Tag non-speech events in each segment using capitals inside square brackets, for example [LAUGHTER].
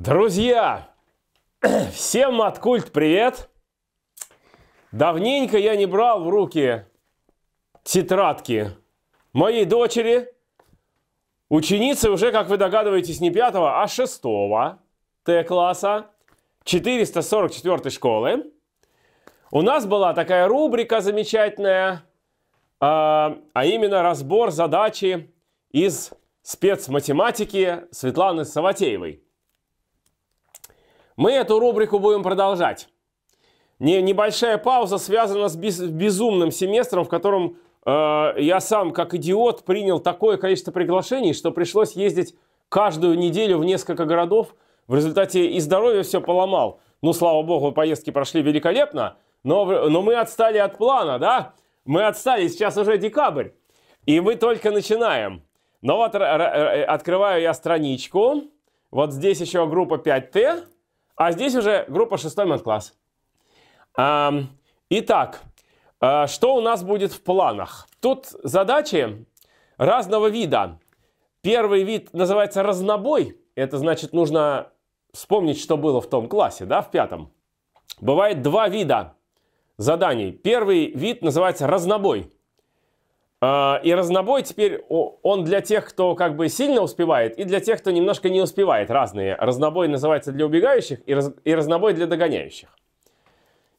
Друзья, [CLEARS THROAT] всем от культ привет! Давненько я не брал в руки тетрадки моей дочери, ученицы уже, как вы догадываетесь, не пятого, а шестого Т-класса 444 школы. У нас была такая рубрика замечательная, а, а именно разбор задачи из спецматематики Светланы Саватеевой. Мы эту рубрику будем продолжать. Не, небольшая пауза связана с безумным семестром, в котором э, я сам, как идиот, принял такое количество приглашений, что пришлось ездить каждую неделю в несколько городов. В результате и здоровье все поломал. Ну, слава богу, поездки прошли великолепно, но, но мы отстали от плана, да? Мы отстали, сейчас уже декабрь, и мы только начинаем. Но вот э, открываю я страничку. Вот здесь еще группа 5Т. А здесь уже группа 6 мат-класс. Итак, а, что у нас будет в планах? Тут задачи разного вида. Первый вид называется разнобой. Это значит, нужно вспомнить, что было в том классе, да, в пятом. Бывает два вида заданий. Первый вид называется разнобой. А, и разнобой теперь, он для тех, кто как бы сильно успевает, и для тех, кто немножко не успевает, разные. Разнобой называется для убегающих и, раз, и разнобой для догоняющих.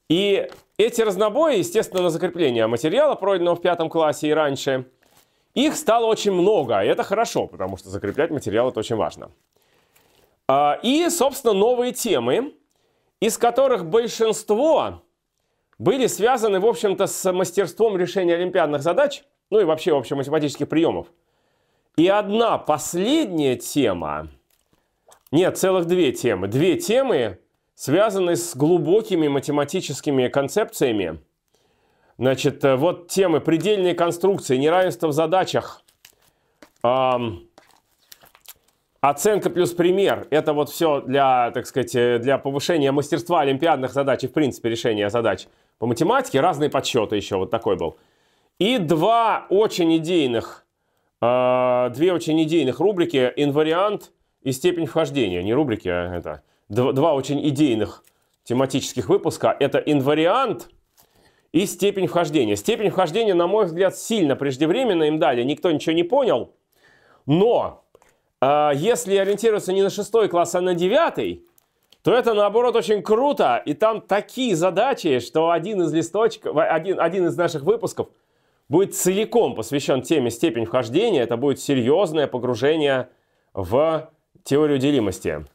И эти разнобои, естественно, на закрепление материала, пройденного в пятом классе и раньше, их стало очень много, и это хорошо, потому что закреплять материал это очень важно. А, и, собственно, новые темы, из которых большинство были связаны, в общем-то, с мастерством решения олимпиадных задач – ну и вообще в общем, математических приемов. И одна последняя тема, нет, целых две темы, две темы связаны с глубокими математическими концепциями. Значит, э, вот темы предельные конструкции, неравенство в задачах, эм, оценка плюс пример. Это вот все для, так сказать, э, для повышения мастерства олимпиадных задач и, в принципе, решения задач по математике. Разные подсчеты еще, вот такой был. И два очень идейных, э, две очень идейных рубрики «Инвариант» и «Степень вхождения». Не рубрики, а это. Два, два очень идейных тематических выпуска. Это «Инвариант» и «Степень вхождения». «Степень вхождения», на мой взгляд, сильно преждевременно им дали. Никто ничего не понял. Но э, если ориентироваться не на шестой класс, а на девятый, то это, наоборот, очень круто. И там такие задачи, что один из листочков, один, один из наших выпусков – будет целиком посвящен теме степень вхождения. Это будет серьезное погружение в теорию делимости.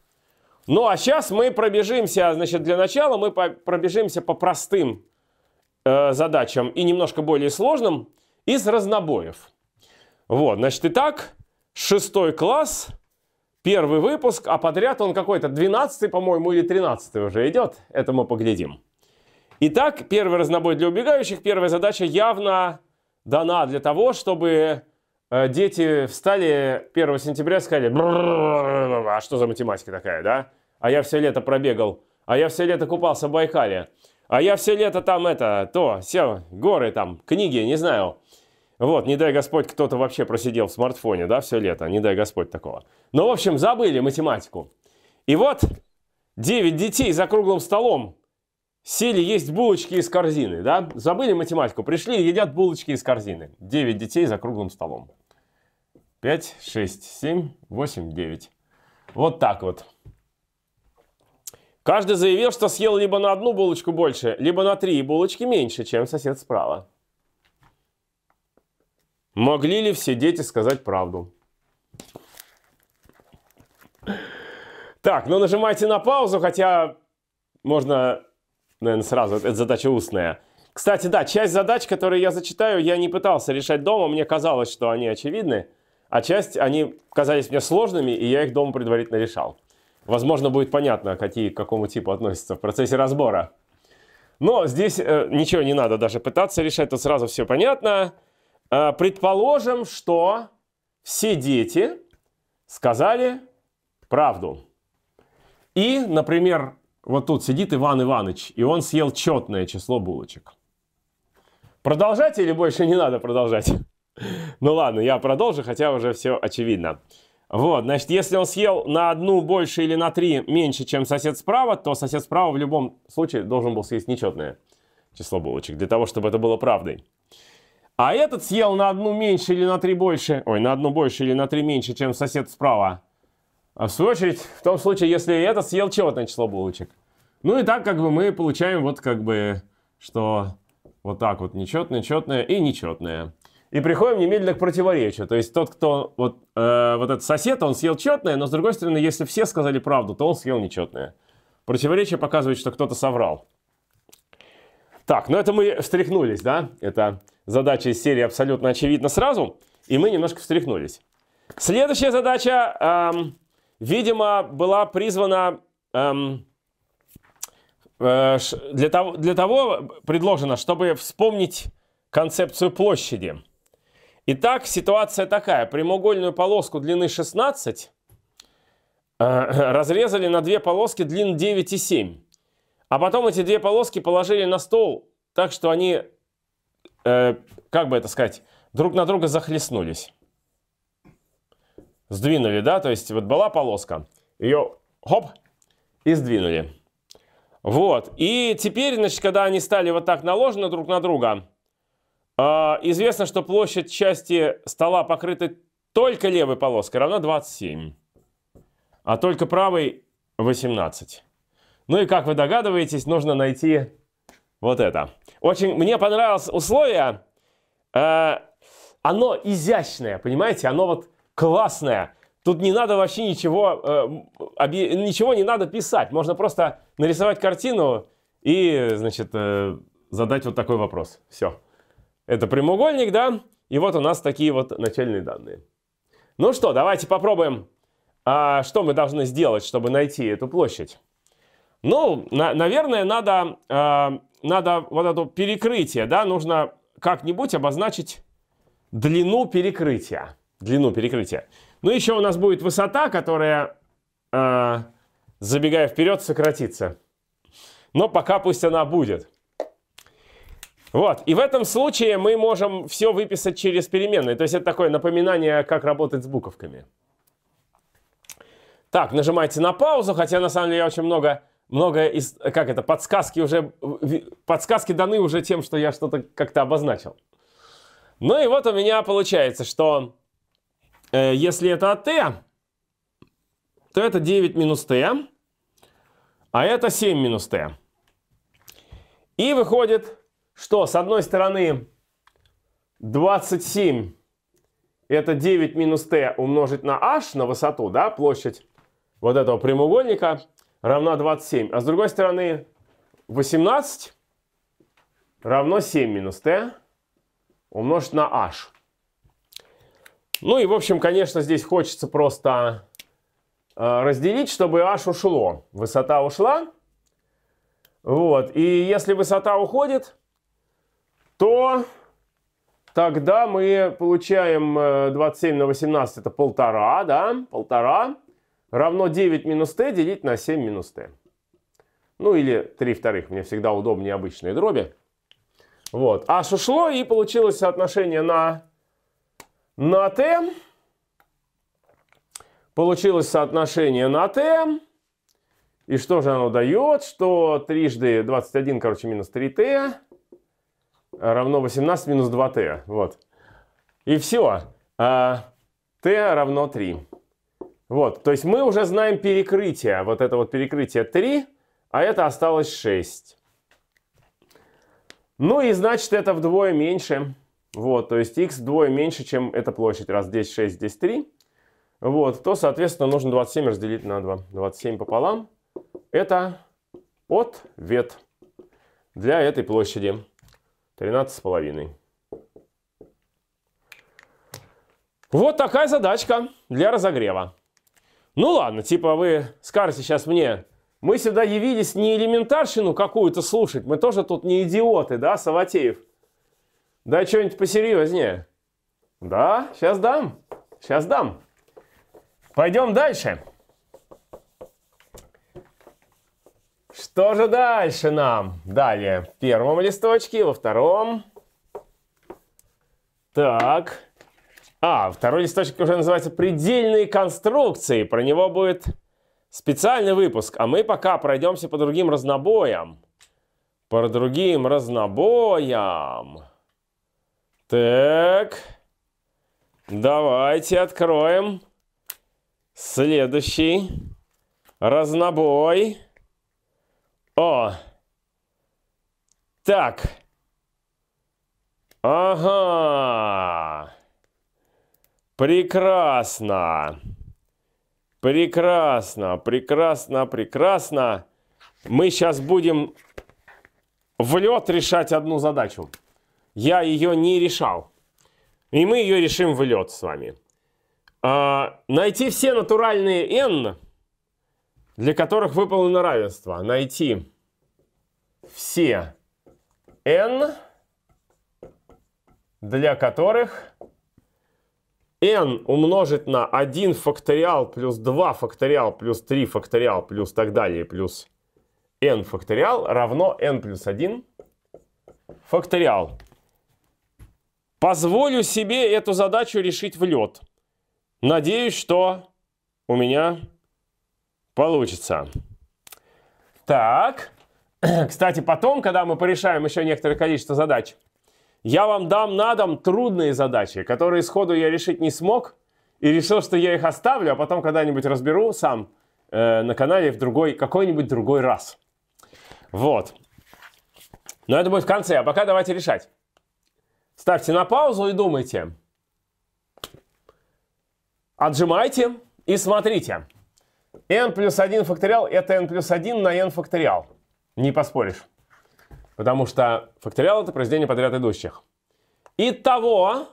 Ну а сейчас мы пробежимся, значит, для начала мы пробежимся по простым э, задачам и немножко более сложным из разнобоев. Вот, значит, итак, шестой класс, первый выпуск, а подряд он какой-то 12 по-моему, или 13 уже идет. Это мы поглядим. Итак, первый разнобой для убегающих. Первая задача явно дана для того, чтобы э, дети встали 1 сентября и сказали, а что за математика такая, да? А я все лето пробегал, а я все лето купался в Байкале, а я все лето там это, то, все, горы там, книги, не знаю. Вот, не дай Господь, кто-то вообще просидел в смартфоне, да, все лето, не дай Господь такого. Ну, в общем, забыли математику. И вот 9 детей за круглым столом Сели есть булочки из корзины, да? Забыли математику, пришли едят булочки из корзины. 9 детей за круглым столом. 5, 6, 7, 8, 9. Вот так вот. Каждый заявил, что съел либо на одну булочку больше, либо на три булочки меньше, чем сосед справа. Могли ли все дети сказать правду? Так, ну нажимайте на паузу, хотя можно наверное, сразу. Это задача устная. Кстати, да, часть задач, которые я зачитаю, я не пытался решать дома. Мне казалось, что они очевидны. А часть, они казались мне сложными, и я их дома предварительно решал. Возможно, будет понятно, какие, к какому типу относятся в процессе разбора. Но здесь э, ничего не надо даже пытаться решать, тут сразу все понятно. Э, предположим, что все дети сказали правду. И, например, вот тут сидит Иван Иванович, и он съел четное число булочек. Продолжать или больше не надо продолжать? Ну ладно, я продолжу, хотя уже все очевидно. Вот, значит, если он съел на одну больше или на три меньше, чем сосед справа, то сосед справа в любом случае должен был съесть нечетное число булочек, для того, чтобы это было правдой. А этот съел на одну меньше или на три больше, ой, на одну больше или на три меньше, чем сосед справа, а в свою очередь, в том случае, если это съел чего-то число булочек. Ну и так как бы мы получаем вот как бы, что вот так вот нечетное, четное и нечетное. И приходим немедленно к противоречию. То есть тот, кто вот, э, вот этот сосед, он съел четное, но с другой стороны, если все сказали правду, то он съел нечетное. Противоречие показывает, что кто-то соврал. Так, ну это мы встряхнулись, да? Это задача из серии абсолютно очевидна сразу. И мы немножко встряхнулись. Следующая задача... Эм, видимо, была призвана эм, э, для, того, для того предложена, чтобы вспомнить концепцию площади. Итак, ситуация такая. Прямоугольную полоску длины 16 э, [CLEARS THROAT] разрезали на две полоски длин 9 и 7. А потом эти две полоски положили на стол так, что они, э, как бы это сказать, друг на друга захлестнулись сдвинули, да, то есть вот была полоска, ее хоп, и сдвинули. Вот, и теперь, значит, когда они стали вот так наложены друг на друга, э, известно, что площадь части стола покрытой только левой полоской, равна 27, а только правой 18. Ну и, как вы догадываетесь, нужно найти вот это. Очень мне понравилось условие, э, оно изящное, понимаете, оно вот классная. Тут не надо вообще ничего, э, ничего не надо писать. Можно просто нарисовать картину и, значит, э, задать вот такой вопрос. Все. Это прямоугольник, да? И вот у нас такие вот начальные данные. Ну что, давайте попробуем, а что мы должны сделать, чтобы найти эту площадь. Ну, на, наверное, надо, э, надо вот это перекрытие, да, нужно как-нибудь обозначить длину перекрытия длину перекрытия. Ну, еще у нас будет высота, которая, э, забегая вперед, сократится. Но пока пусть она будет. Вот, и в этом случае мы можем все выписать через переменные. То есть это такое напоминание, как работать с буковками. Так, нажимайте на паузу, хотя на самом деле я очень много, много из, как это, подсказки уже, подсказки даны уже тем, что я что-то как-то обозначил. Ну и вот у меня получается, что Э, если это от t, то это 9 минус t, а это 7 минус t. И выходит, что с одной стороны 27 это 9 минус t умножить на h, на высоту, да, площадь вот этого прямоугольника, равна 27. А с другой стороны 18 равно 7 минус t умножить на h. Ну и, в общем, конечно, здесь хочется просто а, разделить, чтобы h ушло. Высота ушла. Вот. И если высота уходит, то тогда мы получаем 27 э, на 18, это полтора, да, полтора, равно 9 минус t делить на 7 минус t. Ну или 3 вторых, мне всегда удобнее обычные дроби. Вот, h ушло и получилось соотношение на на т Получилось соотношение на т, И что же оно дает? Что трижды 21, короче, минус 3 т равно 18 минус 2 т Вот. И все. А, т равно 3. Вот. То есть мы уже знаем перекрытие. Вот это вот перекрытие 3, а это осталось 6. Ну и значит это вдвое меньше. Вот, то есть x двое меньше, чем эта площадь, раз здесь 6, здесь 3. Вот, то, соответственно, нужно 27 разделить на 2. 27 пополам. Это ответ для этой площади. 13,5. Вот такая задачка для разогрева. Ну ладно, типа вы скажете сейчас мне, мы сюда явились не элементарщину какую-то слушать, мы тоже тут не идиоты, да, Саватеев? Да что-нибудь посерьезнее. Да, сейчас дам. Сейчас дам. Пойдем дальше. Что же дальше нам? Далее. В первом листочке, во втором. Так. А, второй листочек уже называется «Предельные конструкции». Про него будет специальный выпуск. А мы пока пройдемся по другим разнобоям. По другим разнобоям. Так. Давайте откроем. Следующий. Разнобой. О. Так. Ага. Прекрасно. Прекрасно, прекрасно, прекрасно. Мы сейчас будем в лед решать одну задачу я ее не решал. И мы ее решим в лед с вами. А, найти все натуральные n, для которых выполнено равенство. Найти все n, для которых n умножить на 1 факториал плюс 2 факториал плюс 3 факториал плюс так далее плюс n факториал равно n плюс 1 факториал. Позволю себе эту задачу решить в лед. Надеюсь, что у меня получится. Так. [CLEARS THROAT] Кстати, потом, когда мы порешаем еще некоторое количество задач, я вам дам на дом трудные задачи, которые сходу я решить не смог, и решил, что я их оставлю, а потом когда-нибудь разберу сам э, на канале в другой, какой-нибудь другой раз. Вот. Но это будет в конце, а пока давайте решать. Ставьте на паузу и думайте. Отжимайте и смотрите. n плюс 1 факториал это n плюс 1 на n факториал. Не поспоришь. Потому что факториал это произведение подряд идущих. Итого,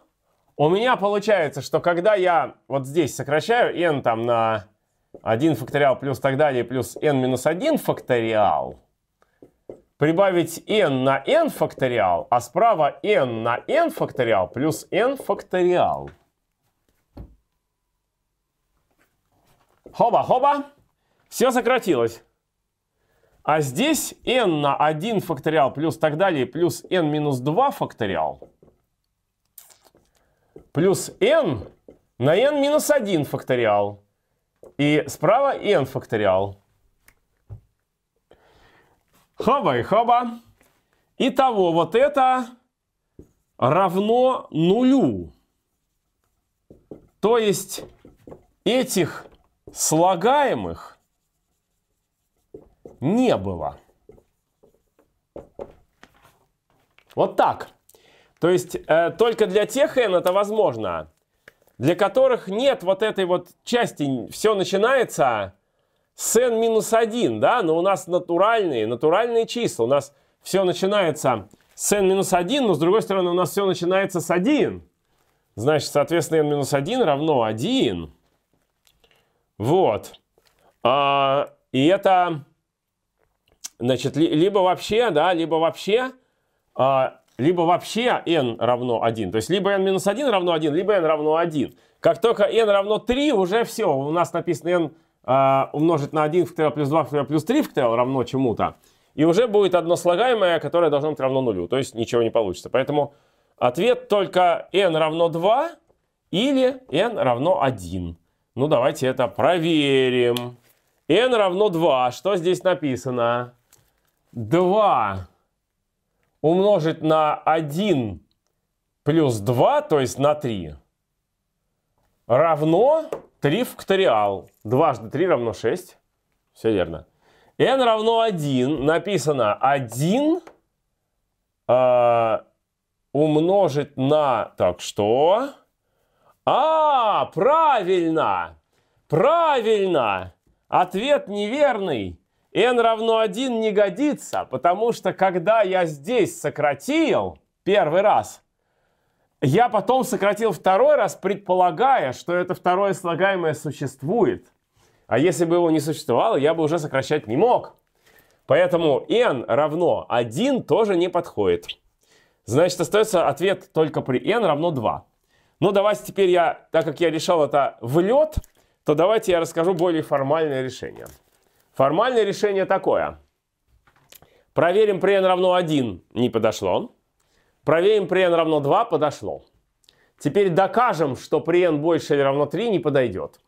у меня получается, что когда я вот здесь сокращаю n там на 1 факториал плюс так далее плюс n минус 1 факториал, прибавить n на n факториал, а справа n на n факториал плюс n факториал. Хоба-хоба, все сократилось. А здесь n на 1 факториал плюс так далее плюс n минус 2 факториал плюс n на n минус 1 факториал. И справа n факториал. Хаба и хаба. Итого, вот это равно нулю. То есть этих слагаемых не было. Вот так. То есть э, только для тех n это возможно, для которых нет вот этой вот части, все начинается с минус 1, да, но у нас натуральные, натуральные числа. У нас все начинается с n минус 1, но с другой стороны у нас все начинается с 1. Значит, соответственно, n минус 1 равно 1. Вот. А, и это, значит, ли, либо вообще, да, либо вообще, а, либо вообще n равно 1. То есть, либо n минус 1 равно 1, либо n равно 1. Как только n равно 3, уже все, у нас написано n а, умножить на 1 в плюс 2 в плюс 3 в равно чему-то. И уже будет одно слагаемое, которое должно быть равно нулю. То есть ничего не получится. Поэтому ответ только n равно 2 или n равно 1. Ну, давайте это проверим. n равно 2. Что здесь написано? 2 умножить на 1 плюс 2, то есть на 3, равно 3 факториал. Дважды 3 равно 6. Все верно. n равно 1. Написано 1 э, а, умножить на... Так, что? А, правильно! Правильно! Ответ неверный. n равно 1 не годится, потому что когда я здесь сократил первый раз, я потом сократил второй раз, предполагая, что это второе слагаемое существует. А если бы его не существовало, я бы уже сокращать не мог. Поэтому n равно 1 тоже не подходит. Значит, остается ответ только при n равно 2. Ну, давайте теперь я, так как я решал это в лед, то давайте я расскажу более формальное решение. Формальное решение такое. Проверим при n равно 1. Не подошло. Проверим при n равно 2, подошло. Теперь докажем, что при n больше или равно 3 не подойдет.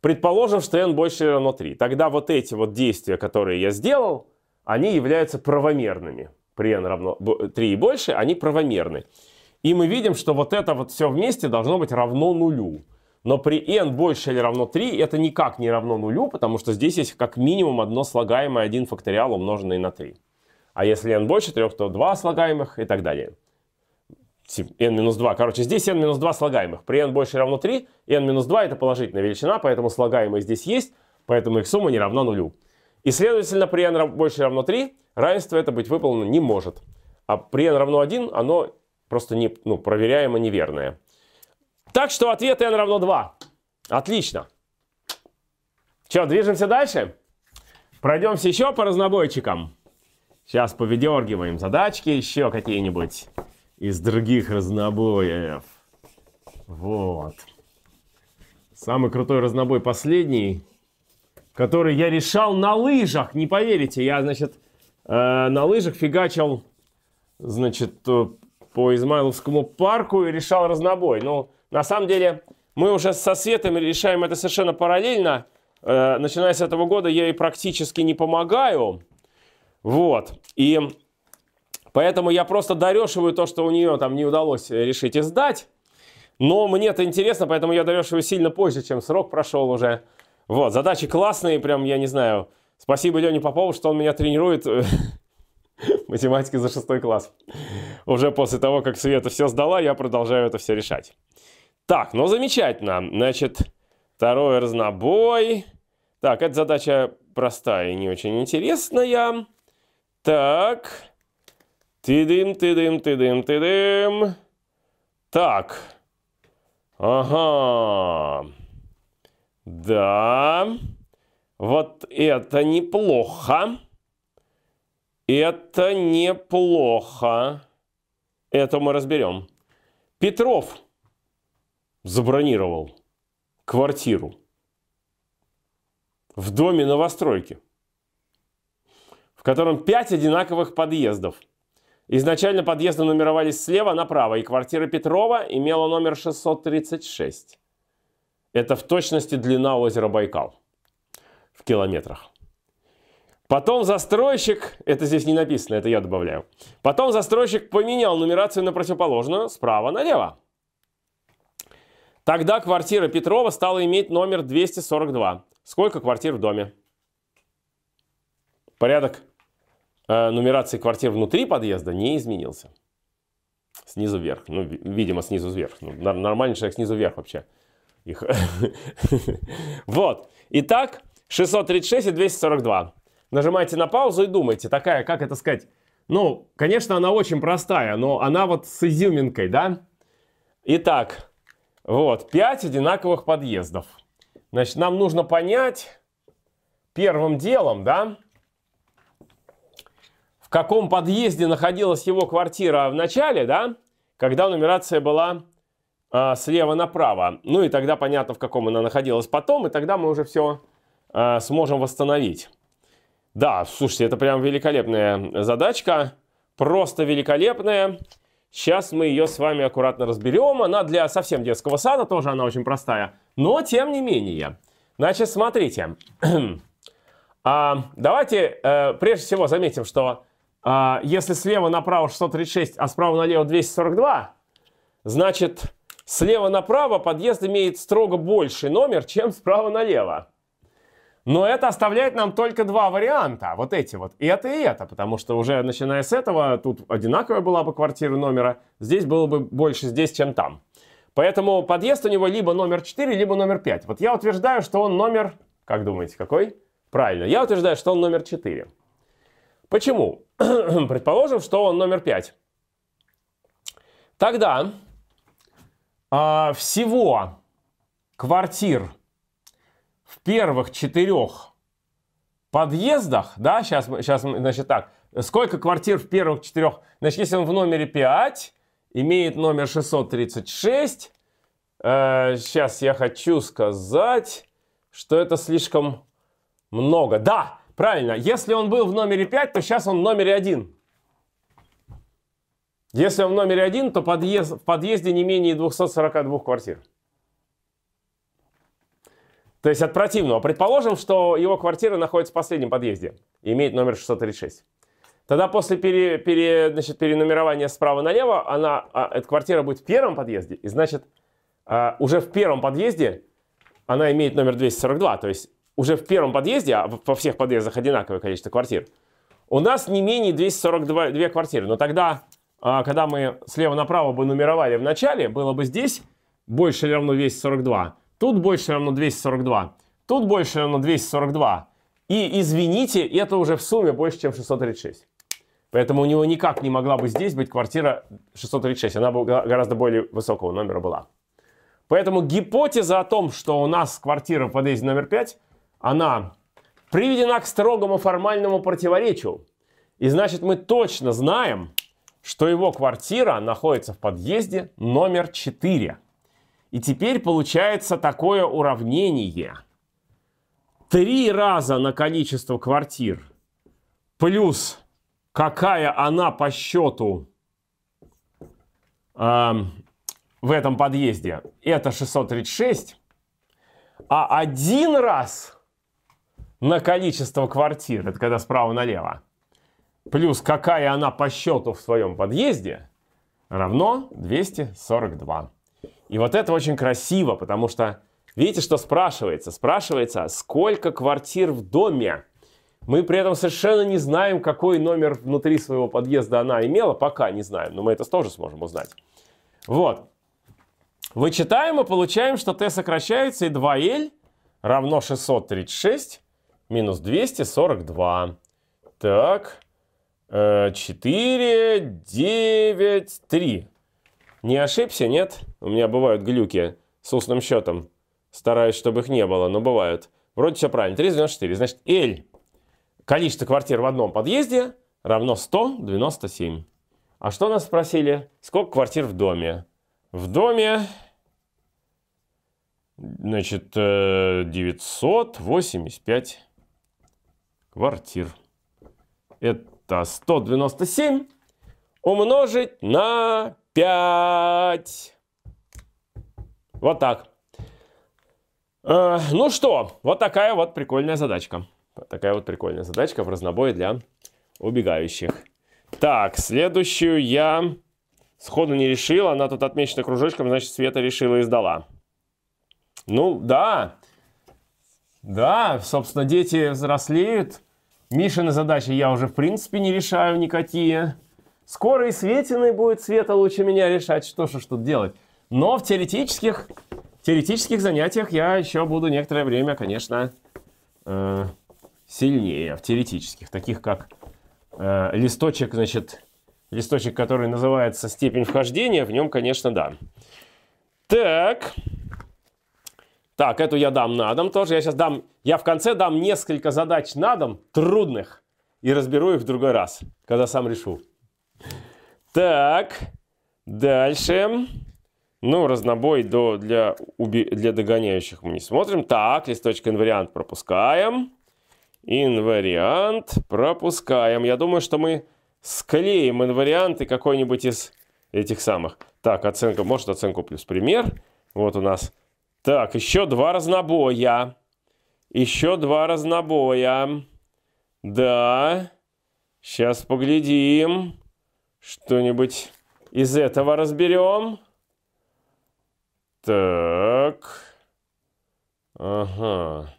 Предположим, что n больше или равно 3. Тогда вот эти вот действия, которые я сделал, они являются правомерными. При n равно 3 и больше, они правомерны. И мы видим, что вот это вот все вместе должно быть равно нулю. Но при n больше или равно 3 это никак не равно нулю, потому что здесь есть как минимум одно слагаемое 1 факториал умноженный на 3. А если n больше 3, то 2 слагаемых и так далее n-2. Короче, здесь n-2 слагаемых. При n больше равно 3, n-2 это положительная величина, поэтому слагаемые здесь есть, поэтому их сумма не равна нулю. И, следовательно, при n больше равно 3 равенство это быть выполнено не может. А при n равно 1 оно просто не, ну, проверяемо неверное. Так что ответ n равно 2. Отлично. Че, движемся дальше? Пройдемся еще по разнобойчикам. Сейчас поведергиваем задачки еще какие-нибудь из других разнобоев. Вот. Самый крутой разнобой последний, который я решал на лыжах, не поверите. Я, значит, э, на лыжах фигачил, значит, э, по Измайловскому парку и решал разнобой. Но ну, на самом деле мы уже со Светом решаем это совершенно параллельно. Э, начиная с этого года я ей практически не помогаю. Вот. И Поэтому я просто дорешиваю то, что у нее там не удалось э, решить и сдать. Но мне это интересно, поэтому я дорешиваю сильно позже, чем срок прошел уже. Вот, задачи классные, прям, я не знаю. Спасибо Лене Попову, что он меня тренирует э, [LAUGHS] математики за шестой класс. Уже после того, как Света все сдала, я продолжаю это все решать. Так, ну замечательно. Значит, второй разнобой. Так, эта задача простая и не очень интересная. Так, Тидим, тидим, тидим, тидим. Так. Ага. Да. Вот это неплохо. Это неплохо. Это мы разберем. Петров забронировал квартиру в доме новостройки, в котором пять одинаковых подъездов – Изначально подъезды нумеровались слева направо, и квартира Петрова имела номер 636. Это в точности длина озера Байкал в километрах. Потом застройщик, это здесь не написано, это я добавляю. Потом застройщик поменял нумерацию на противоположную, справа налево. Тогда квартира Петрова стала иметь номер 242. Сколько квартир в доме? Порядок Э, нумерации квартир внутри подъезда не изменился. Снизу вверх. Ну, видимо, снизу вверх. Ну, нормальный человек снизу вверх вообще. Их. [LAUGHS] Вот. Итак, 636 и 242. Нажимайте на паузу и думайте. Такая, как это сказать? Ну, конечно, она очень простая, но она вот с изюминкой, да? Итак, вот, 5 одинаковых подъездов. Значит, нам нужно понять первым делом, да, каком подъезде находилась его квартира в начале, да, когда нумерация была э, слева направо. Ну и тогда понятно, в каком она находилась потом, и тогда мы уже все э, а, сможем восстановить. Да, слушайте, это прям великолепная задачка, просто великолепная. Сейчас мы ее с вами аккуратно разберем. Она для совсем детского сада, тоже она очень простая. Но тем не менее. Значит, смотрите. [CLEARS THROAT] а, давайте э, прежде всего заметим, что а, если слева направо 636, а справа налево 242, значит, слева направо подъезд имеет строго больший номер, чем справа налево. Но это оставляет нам только два варианта, вот эти вот, и это и это, потому что уже начиная с этого, тут одинаковая была бы квартира номера, здесь было бы больше здесь, чем там. Поэтому подъезд у него либо номер 4, либо номер 5. Вот я утверждаю, что он номер, как думаете, какой? Правильно, я утверждаю, что он номер 4. Почему? [CLEARS THROAT] Предположим, что он номер 5. Тогда э, всего квартир в первых четырех подъездах, да, сейчас, сейчас, значит, так, сколько квартир в первых четырех, значит, если он в номере 5, имеет номер 636, э, сейчас я хочу сказать, что это слишком много. Да, Правильно. Если он был в номере 5, то сейчас он в номере 1. Если он в номере 1, то подъезд, в подъезде не менее 242 квартир. То есть от противного. Предположим, что его квартира находится в последнем подъезде имеет номер 636. Тогда после пере, пере, значит, перенумерования справа налево она, а, эта квартира будет в первом подъезде. И значит, а, уже в первом подъезде она имеет номер 242. То есть уже в первом подъезде, а во всех подъездах одинаковое количество квартир, у нас не менее 242 2 квартиры. Но тогда, а, когда мы слева направо бы нумеровали в начале, было бы здесь больше или равно 242, тут больше равно 242, тут больше равно 242. И, извините, это уже в сумме больше, чем 636. Поэтому у него никак не могла бы здесь быть квартира 636. Она бы гораздо более высокого номера была. Поэтому гипотеза о том, что у нас квартира в подъезде номер 5, она приведена к строгому формальному противоречию. И значит, мы точно знаем, что его квартира находится в подъезде номер 4. И теперь получается такое уравнение. Три раза на количество квартир плюс какая она по счету э, в этом подъезде, это 636. А один раз на количество квартир, это когда справа налево, плюс какая она по счету в своем подъезде, равно 242. И вот это очень красиво, потому что, видите, что спрашивается? Спрашивается, сколько квартир в доме? Мы при этом совершенно не знаем, какой номер внутри своего подъезда она имела, пока не знаем, но мы это тоже сможем узнать. Вот. Вычитаем и получаем, что t сокращается, и 2l равно 636 минус 242. Так, 4, 9, 3. Не ошибся, нет? У меня бывают глюки с устным счетом. Стараюсь, чтобы их не было, но бывают. Вроде все правильно. 394. Значит, L. Количество квартир в одном подъезде равно 197. А что нас спросили? Сколько квартир в доме? В доме, значит, 985. Э, квартир. Это 197 умножить на 5. Вот так. Э, ну что, вот такая вот прикольная задачка. Вот такая вот прикольная задачка в разнобой для убегающих. Так, следующую я сходу не решил. Она тут отмечена кружочком, значит, Света решила и сдала. Ну, да, да, собственно, дети взрослеют. Мишины задачи я уже, в принципе, не решаю никакие. Скоро и Светиной будет Света лучше меня решать, что же тут делать. Но в теоретических, теоретических занятиях я еще буду некоторое время, конечно, э, сильнее. В теоретических, таких как э, листочек, значит, листочек, который называется «Степень вхождения», в нем, конечно, да. Так... Так, эту я дам на дом тоже. Я сейчас дам, я в конце дам несколько задач на дом, трудных, и разберу их в другой раз, когда сам решу. Так, дальше. Ну, разнобой до, для, уби, для догоняющих мы не смотрим. Так, листочек инвариант пропускаем. Инвариант пропускаем. Я думаю, что мы склеим инварианты какой-нибудь из этих самых. Так, оценка, может оценку плюс пример. Вот у нас так, еще два разнобоя. Еще два разнобоя. Да. Сейчас поглядим. Что-нибудь из этого разберем. Так. Ага.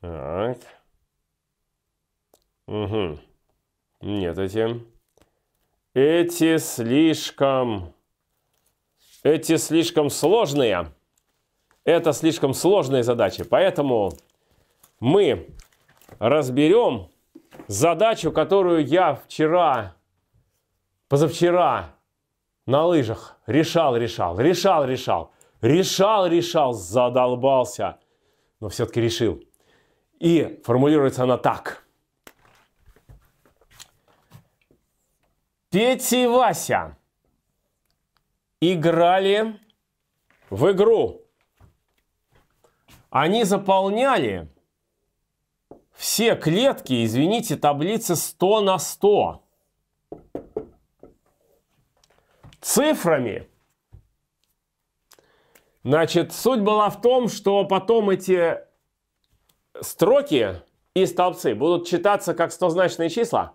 Так. Угу. Нет, эти... Эти слишком... Эти слишком сложные это слишком сложные задачи. Поэтому мы разберем задачу, которую я вчера, позавчера на лыжах решал, решал, решал, решал, решал, решал, задолбался, но все-таки решил. И формулируется она так. Петя и Вася играли в игру они заполняли все клетки, извините, таблицы 100 на 100 цифрами. Значит, суть была в том, что потом эти строки и столбцы будут читаться как стозначные числа.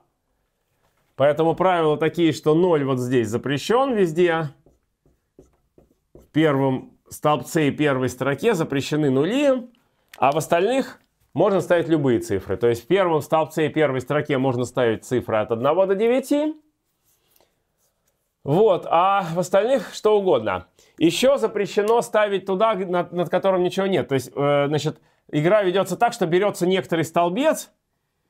Поэтому правила такие, что 0 вот здесь запрещен везде. В первом Столбцы первой строке запрещены нули, а в остальных можно ставить любые цифры. То есть в первом столбце первой строке можно ставить цифры от 1 до 9. Вот, а в остальных что угодно. Еще запрещено ставить туда, над, над которым ничего нет. То есть, э, значит, игра ведется так, что берется некоторый столбец,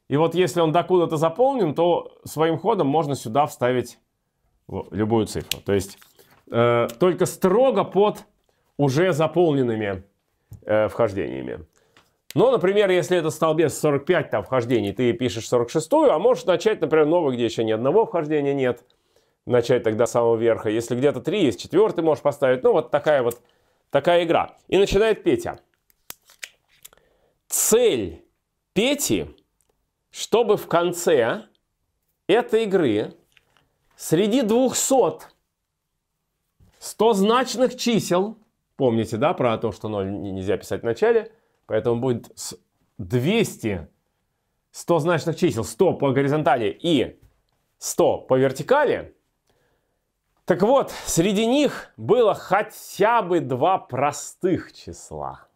и вот если он докуда-то заполнен, то своим ходом можно сюда вставить любую цифру. То есть э, только строго под уже заполненными э, вхождениями. Но, ну, например, если это столбец 45 там, вхождений, ты пишешь 46-ю, а можешь начать, например, новый, где еще ни одного вхождения нет, начать тогда с самого верха. Если где-то 3 есть, четвертый можешь поставить. Ну, вот такая вот такая игра. И начинает Петя. Цель Пети, чтобы в конце этой игры среди 200 100 значных чисел Помните, да, про то, что 0 нельзя писать в начале, поэтому будет 200 100 значных чисел, 100 по горизонтали и 100 по вертикали. Так вот, среди них было хотя бы два простых числа.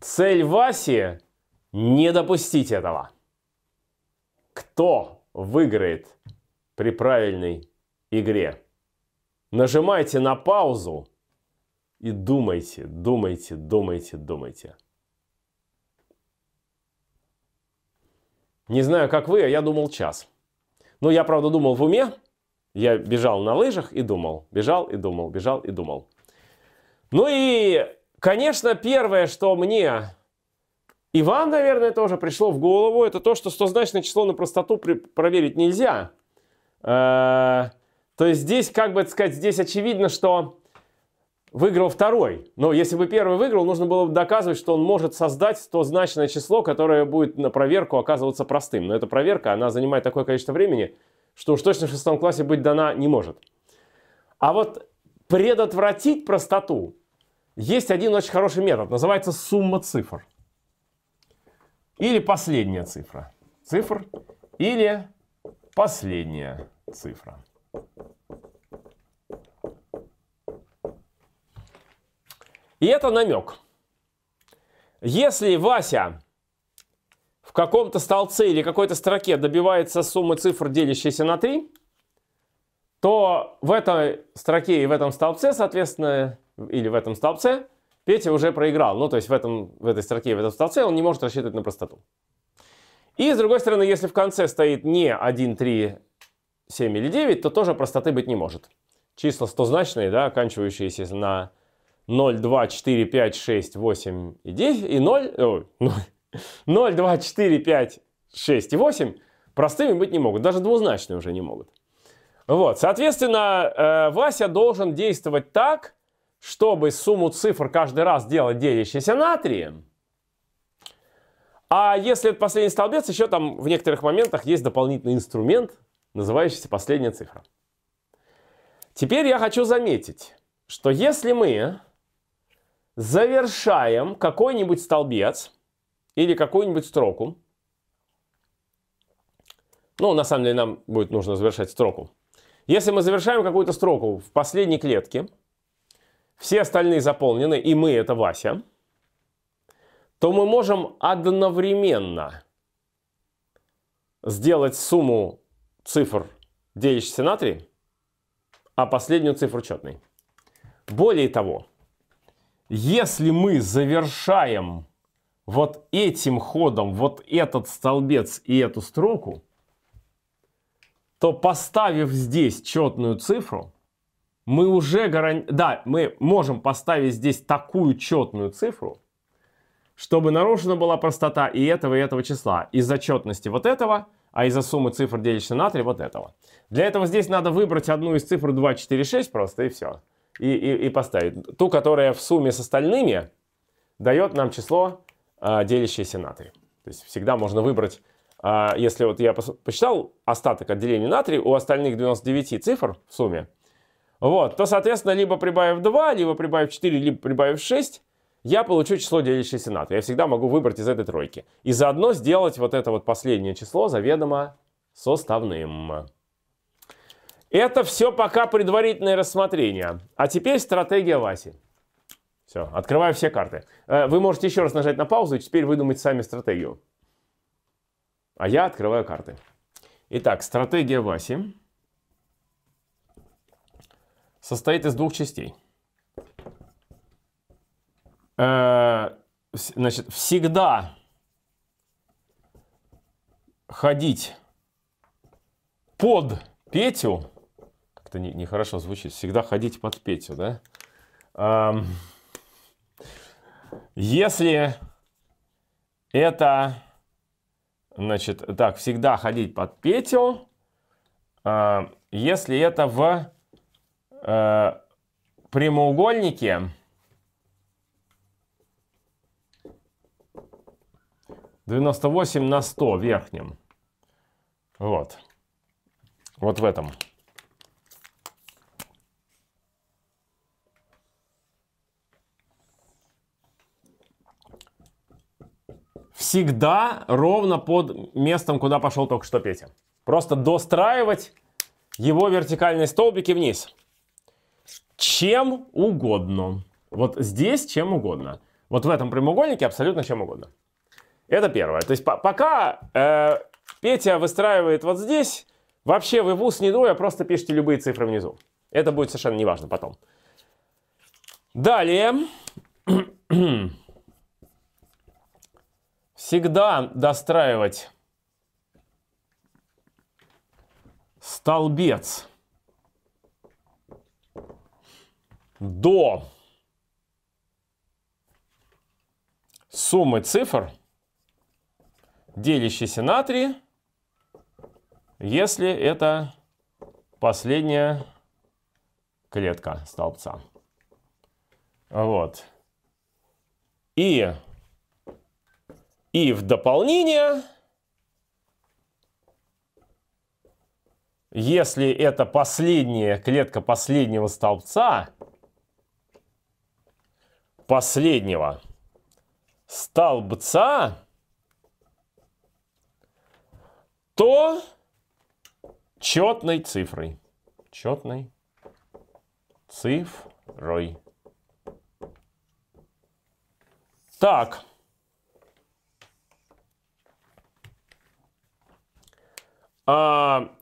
Цель Васи – не допустить этого. Кто выиграет при правильной игре? Нажимайте на паузу и думайте, думайте, думайте, думайте. Не знаю, как вы, а я думал час. Но ну, я, правда, думал в уме. Я бежал на лыжах и думал, бежал и думал, бежал и думал. Ну и, конечно, первое, что мне и вам, наверное, тоже пришло в голову, это то, что стозначное число на простоту проверить нельзя. Э, то есть здесь, как бы сказать, здесь очевидно, что выиграл второй. Но если бы первый выиграл, нужно было бы доказывать, что он может создать то значное число, которое будет на проверку оказываться простым. Но эта проверка, она занимает такое количество времени, что уж точно в шестом классе быть дана не может. А вот предотвратить простоту есть один очень хороший метод. Называется сумма цифр. Или последняя цифра. Цифр или последняя цифра. И это намек. Если Вася в каком-то столбце или какой-то строке добивается суммы цифр, делящейся на 3, то в этой строке и в этом столбце, соответственно, или в этом столбце, Петя уже проиграл. Ну, то есть в, этом, в этой строке и в этом столбце он не может рассчитывать на простоту. И, с другой стороны, если в конце стоит не 1, 3, 7 или 9, то тоже простоты быть не может. Числа стозначные, да, оканчивающиеся на 0, 2, 4, 5, 6, 8 и 10, и 0, э, ой, 0, 0, 2, 4, 5, 6 и 8 простыми быть не могут, даже двузначные уже не могут. Вот, соответственно, э, Вася должен действовать так, чтобы сумму цифр каждый раз делать делящейся на 3. А если это последний столбец, еще там в некоторых моментах есть дополнительный инструмент, называющаяся последняя цифра. Теперь я хочу заметить, что если мы завершаем какой-нибудь столбец или какую-нибудь строку, ну, на самом деле, нам будет нужно завершать строку. Если мы завершаем какую-то строку в последней клетке, все остальные заполнены, и мы — это Вася, то мы можем одновременно сделать сумму цифр делящийся на 3, а последнюю цифру четной. Более того, если мы завершаем вот этим ходом вот этот столбец и эту строку, то поставив здесь четную цифру, мы уже гаран... да, мы можем поставить здесь такую четную цифру, чтобы нарушена была простота и этого, и этого числа. Из-за четности вот этого – а из-за суммы цифр, делящей на 3, вот этого. Для этого здесь надо выбрать одну из цифр 2, 4, 6 просто, и все. И, и, и поставить. Ту, которая в сумме с остальными дает нам число, а, делящееся на 3. То есть всегда можно выбрать, а, если вот я посчитал остаток от деления на 3 у остальных 99 цифр в сумме, вот, то, соответственно, либо прибавив 2, либо прибавив 4, либо прибавив 6, я получу число, делящееся на 3. Я всегда могу выбрать из этой тройки. И заодно сделать вот это вот последнее число заведомо составным. Это все пока предварительное рассмотрение. А теперь стратегия Васи. Все, открываю все карты. Э, вы можете еще раз нажать на паузу и теперь выдумать сами стратегию. А я открываю карты. Итак, стратегия Васи состоит из двух частей. Э, значит, всегда ходить под Петю, как-то нехорошо не, не звучит, всегда ходить под Петю, да? Эм, если это, значит, так, всегда ходить под Петю, э, если это в э, прямоугольнике, 98 на 100 верхним, Вот. Вот в этом. Всегда ровно под местом, куда пошел только что Петя. Просто достраивать его вертикальные столбики вниз. Чем угодно. Вот здесь чем угодно. Вот в этом прямоугольнике абсолютно чем угодно. Это первое. То есть по пока э, Петя выстраивает вот здесь, вообще вы вуз не дуя, а просто пишите любые цифры внизу. Это будет совершенно неважно потом. Далее. [CLEARS THROAT] Всегда достраивать столбец до суммы цифр – делящийся на 3, если это последняя клетка столбца. Вот. И, и в дополнение, если это последняя клетка последнего столбца, последнего столбца, то четной цифрой. Четной цифрой. Так. А,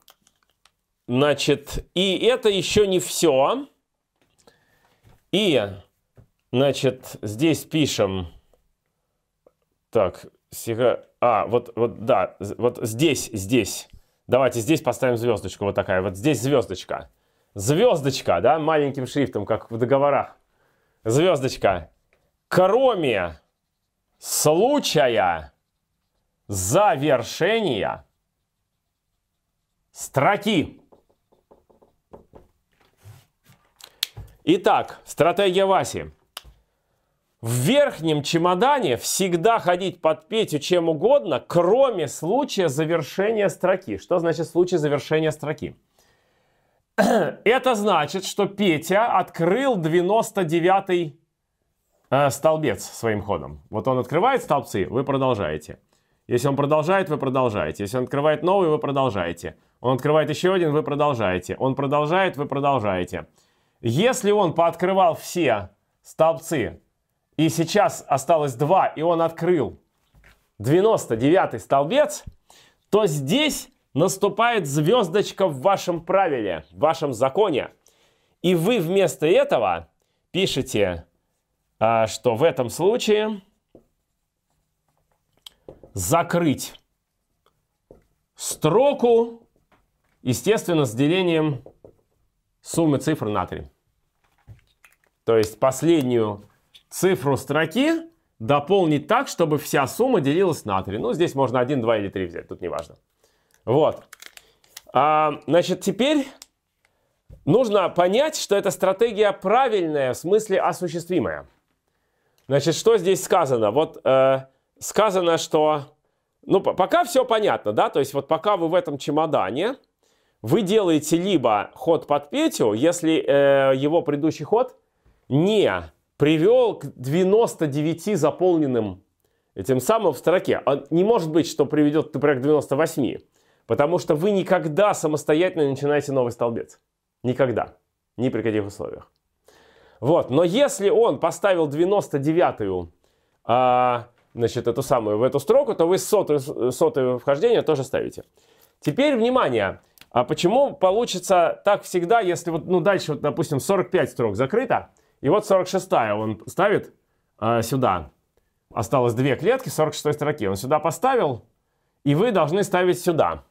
значит, и это еще не все. И, значит, здесь пишем, так, Сига... А, вот, вот, да, вот здесь, здесь. Давайте здесь поставим звездочку, вот такая. Вот здесь звездочка. Звездочка, да, маленьким шрифтом, как в договорах. Звездочка. Кроме случая завершения строки. Итак, стратегия Васи в верхнем чемодане всегда ходить под Петю чем угодно, кроме случая завершения строки. Что значит случай завершения строки? [CLEARS THROAT] Это значит, что Петя открыл 99-й э, столбец своим ходом. Вот он открывает столбцы, вы продолжаете. Если он продолжает, вы продолжаете. Если он открывает новый, вы продолжаете. Он открывает еще один, вы продолжаете. Он продолжает, вы продолжаете. Если он пооткрывал все столбцы и сейчас осталось 2, и он открыл 99 столбец, то здесь наступает звездочка в вашем правиле, в вашем законе. И вы вместо этого пишете, а, что в этом случае закрыть строку, естественно, с делением суммы цифр на 3. То есть последнюю цифру строки дополнить так, чтобы вся сумма делилась на 3. Ну, здесь можно 1, 2 или 3 взять, тут неважно. Вот. А, значит, теперь нужно понять, что эта стратегия правильная, в смысле осуществимая. Значит, что здесь сказано? Вот э, сказано, что... Ну, пока все понятно, да? То есть вот пока вы в этом чемодане, вы делаете либо ход под Петю, если э, его предыдущий ход не привел к 99 заполненным э, тем самым в строке. Он а не может быть, что приведет, например, к 98, потому что вы никогда самостоятельно начинаете новый столбец. Никогда. Ни при каких условиях. Вот. Но если он поставил 99-ю, а, значит, эту самую в эту строку, то вы сотую, э, сотую вхождение тоже ставите. Теперь, внимание, а почему получится так всегда, если вот, ну, дальше, вот, допустим, 45 строк закрыто, и вот 46-я он ставит э, сюда. Осталось две клетки в 46 строки, Он сюда поставил, и вы должны ставить сюда.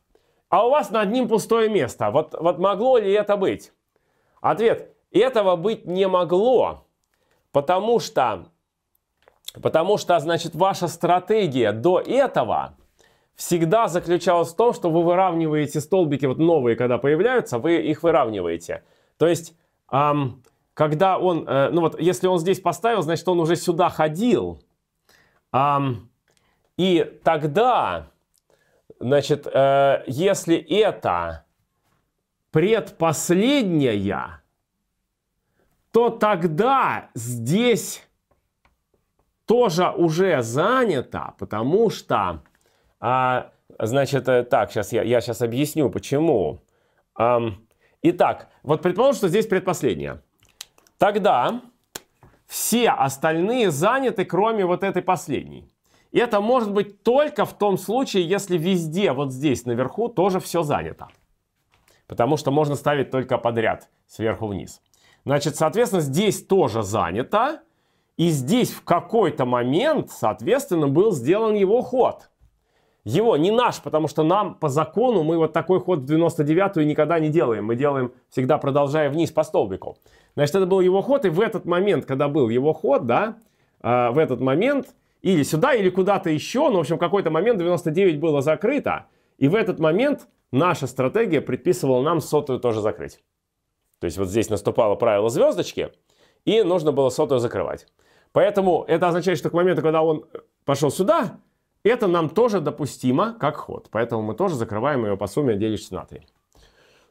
А у вас над ним пустое место. Вот, вот могло ли это быть? Ответ. Этого быть не могло, потому что, потому что, значит, ваша стратегия до этого всегда заключалась в том, что вы выравниваете столбики, вот новые, когда появляются, вы их выравниваете. То есть... Эм, когда он, э, ну вот, если он здесь поставил, значит, он уже сюда ходил. И тогда, значит, э, если это предпоследняя, то тогда здесь тоже уже занято, потому что, а, значит, э, так, сейчас я, я сейчас объясню, почему. Итак, вот предположим, что здесь предпоследняя тогда все остальные заняты, кроме вот этой последней. И это может быть только в том случае, если везде, вот здесь наверху, тоже все занято. Потому что можно ставить только подряд, сверху вниз. Значит, соответственно, здесь тоже занято. И здесь в какой-то момент, соответственно, был сделан его ход его, не наш, потому что нам по закону мы вот такой ход в 99-ю никогда не делаем. Мы делаем всегда продолжая вниз по столбику. Значит, это был его ход, и в этот момент, когда был его ход, да, э, в этот момент или сюда, или куда-то еще, ну, в общем, какой-то момент 99 было закрыто, и в этот момент наша стратегия предписывала нам сотую тоже закрыть. То есть вот здесь наступало правило звездочки, и нужно было сотую закрывать. Поэтому это означает, что к моменту, когда он пошел сюда, это нам тоже допустимо как ход, поэтому мы тоже закрываем ее по сумме, делишься на 3.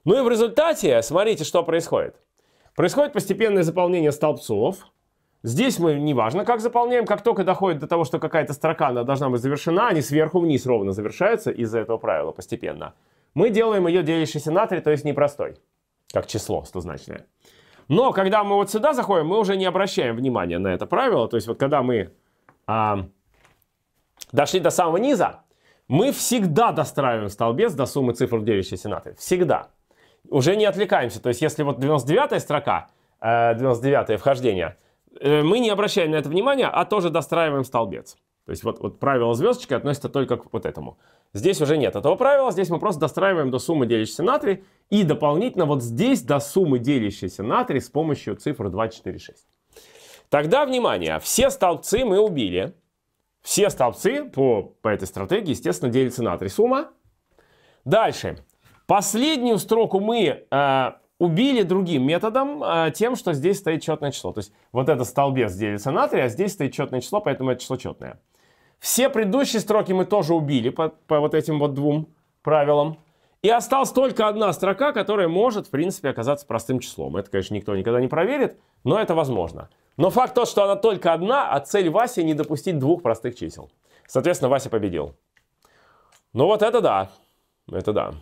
Ну и в результате, смотрите, что происходит. Происходит постепенное заполнение столбцов. Здесь мы неважно, как заполняем, как только доходит до того, что какая-то строка она должна быть завершена, они сверху вниз ровно завершаются из-за этого правила постепенно. Мы делаем ее делящейся на 3, то есть непростой, как число стозначное. Но когда мы вот сюда заходим, мы уже не обращаем внимания на это правило. То есть вот когда мы а, дошли до самого низа, мы всегда достраиваем столбец до суммы цифр, делящейся на Всегда. Уже не отвлекаемся. То есть, если вот 99 строка, 99 э, вхождение, э, мы не обращаем на это внимания, а тоже достраиваем столбец. То есть вот, вот правило звездочки относится только к вот этому. Здесь уже нет этого правила, здесь мы просто достраиваем до суммы, делящейся на 3, и дополнительно вот здесь до суммы, делящейся на 3 с помощью цифр 2, 4, 6. Тогда, внимание, все столбцы мы убили. Все столбцы по, по этой стратегии, естественно, делятся на три сумма. Дальше. Последнюю строку мы э, убили другим методом, э, тем, что здесь стоит четное число. То есть вот этот столбец делится на 3, а здесь стоит четное число, поэтому это число четное. Все предыдущие строки мы тоже убили по, по вот этим вот двум правилам. И осталась только одна строка, которая может, в принципе, оказаться простым числом. Это, конечно, никто никогда не проверит, но это возможно. Но факт тот, что она только одна, а цель Васи не допустить двух простых чисел. Соответственно, Вася победил. Ну вот это да. Это да.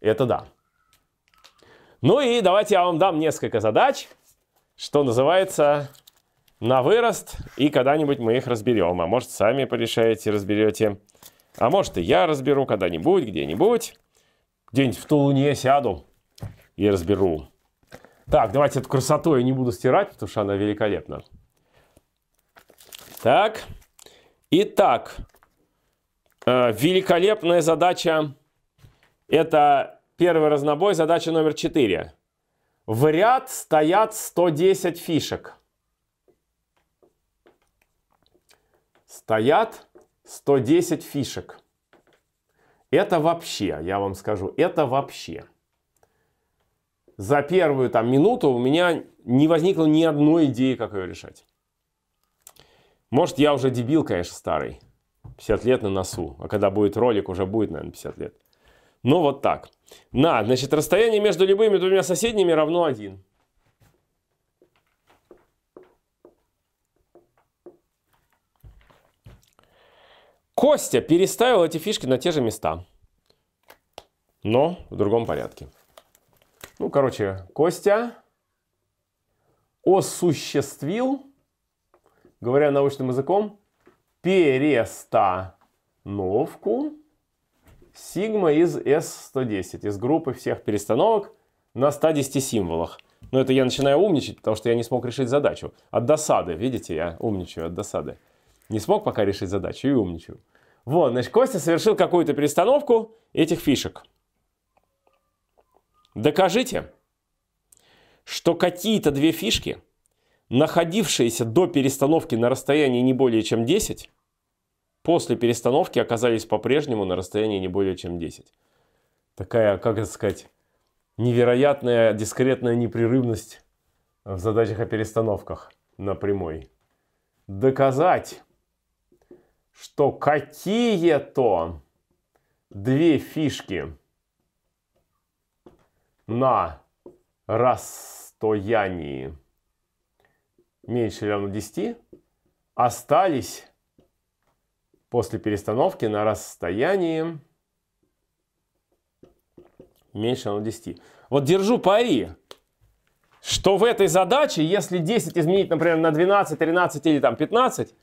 Это да. Ну и давайте я вам дам несколько задач, что называется, на вырост, и когда-нибудь мы их разберем. А может, сами порешаете, разберете. А может, и я разберу когда-нибудь, где-нибудь. Где-нибудь в Тулуне сяду и разберу. Так, давайте эту красоту я не буду стирать, потому что она великолепна. Так. Итак, э, великолепная задача. Это первый разнобой, задача номер 4. В ряд стоят 110 фишек. Стоят 110 фишек. Это вообще, я вам скажу, это вообще за первую там минуту у меня не возникло ни одной идеи, как ее решать. Может, я уже дебил, конечно, старый. 50 лет на носу. А когда будет ролик, уже будет, наверное, 50 лет. Но ну, вот так. На, значит, расстояние между любыми двумя соседними равно 1. Костя переставил эти фишки на те же места, но в другом порядке. Ну, короче, Костя осуществил, говоря научным языком, перестановку сигма из S110, из группы всех перестановок на 110 символах. Но это я начинаю умничать, потому что я не смог решить задачу. От досады, видите, я умничаю от досады. Не смог пока решить задачу и умничаю. Вот, значит, Костя совершил какую-то перестановку этих фишек. Докажите, что какие-то две фишки, находившиеся до перестановки на расстоянии не более чем 10, после перестановки оказались по-прежнему на расстоянии не более чем 10. Такая, как это сказать, невероятная дискретная непрерывность в задачах о перестановках на прямой. Доказать, что какие-то две фишки – на расстоянии меньше или равно 10 остались после перестановки на расстоянии меньше равно 10. Вот держу пари, что в этой задаче, если 10 изменить, например, на 12, 13 или там 15,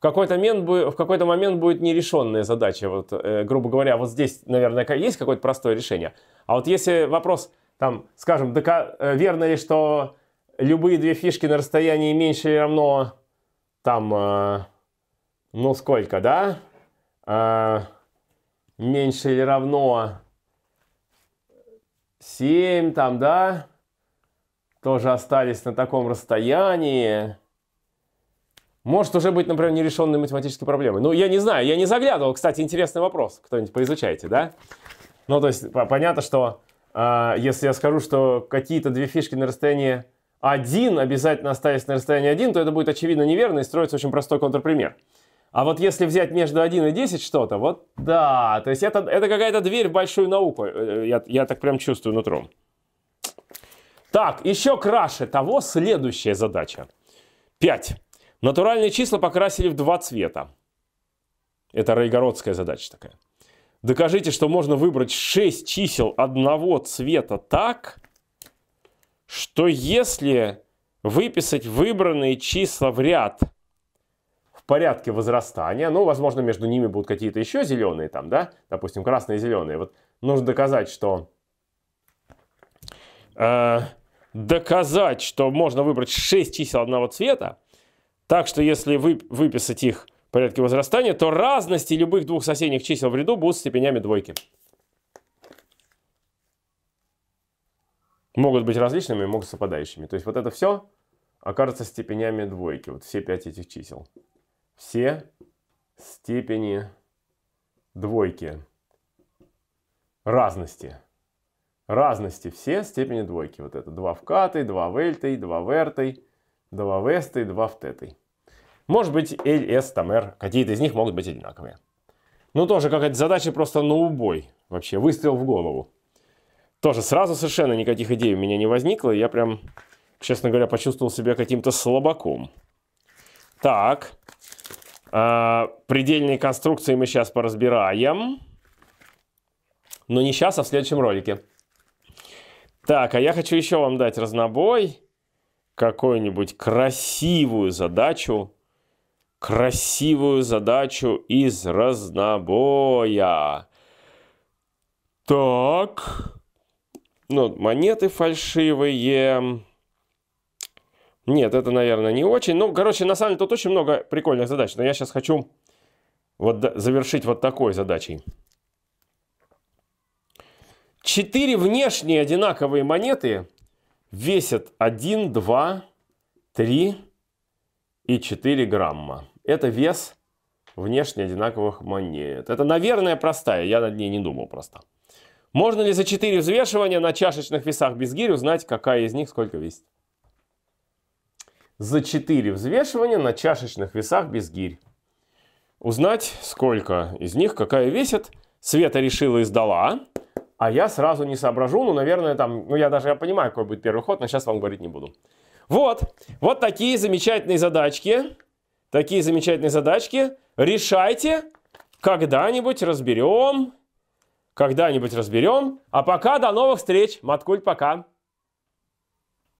в какой-то момент, в какой-то момент будет нерешенная задача. Вот, э, грубо говоря, вот здесь, наверное, есть какое-то простое решение. А вот если вопрос, там, скажем, дока- э, верно ли, что любые две фишки на расстоянии меньше или равно, там, э, ну сколько, да? Э, меньше или равно 7, там, да? Тоже остались на таком расстоянии может уже быть, например, нерешенные математические проблемы. Ну, я не знаю, я не заглядывал. Кстати, интересный вопрос. Кто-нибудь поизучайте, да? Ну, то есть, понятно, что э, если я скажу, что какие-то две фишки на расстоянии 1 обязательно остались на расстоянии 1, то это будет очевидно неверно и строится очень простой контрпример. А вот если взять между 1 и 10 что-то, вот да, то есть это, это какая-то дверь в большую науку, э, э, я, я так прям чувствую нутром. Так, еще краше того следующая задача. 5. Натуральные числа покрасили в два цвета. Это рейгородская задача такая. Докажите, что можно выбрать 6 чисел одного цвета так, что если выписать выбранные числа в ряд в порядке возрастания, ну, возможно, между ними будут какие-то еще зеленые там, да, допустим, красные и зеленые. Вот нужно доказать, что... Э, доказать, что можно выбрать 6 чисел одного цвета, так что если вы, выписать их в порядке возрастания, то разности любых двух соседних чисел в ряду будут степенями двойки. Могут быть различными, могут совпадающими. То есть вот это все окажется степенями двойки. Вот все пять этих чисел. Все степени двойки. Разности. Разности все степени двойки. Вот это 2 в катой, 2 в эльтой, 2 в эртой два в эстой, два в тетой. Может быть, L, S, там, R, какие-то из них могут быть одинаковые. Ну, тоже какая-то задача просто на убой. Вообще, выстрел в голову. Тоже сразу совершенно никаких идей у меня не возникло. Я прям, честно говоря, почувствовал себя каким-то слабаком. Так. А, предельные конструкции мы сейчас поразбираем. Но не сейчас, а в следующем ролике. Так, а я хочу еще вам дать разнобой какую-нибудь красивую задачу, красивую задачу из разнобоя. Так. Ну, монеты фальшивые. Нет, это, наверное, не очень. Ну, короче, на самом деле тут очень много прикольных задач. Но я сейчас хочу вот завершить вот такой задачей. Четыре внешние одинаковые монеты – весит 1, 2, 3 и 4 грамма. Это вес внешне одинаковых монет. Это, наверное, простая, я над ней не думал просто. Можно ли за 4 взвешивания на чашечных весах без гирь узнать, какая из них сколько весит? За 4 взвешивания на чашечных весах без гирь. Узнать, сколько из них, какая весит. Света решила и сдала а я сразу не соображу, ну, наверное, там, ну, я даже я понимаю, какой будет первый ход, но сейчас вам говорить не буду. Вот, вот такие замечательные задачки, такие замечательные задачки. Решайте, когда-нибудь разберем, когда-нибудь разберем. А пока, до новых встреч, Маткуль, пока.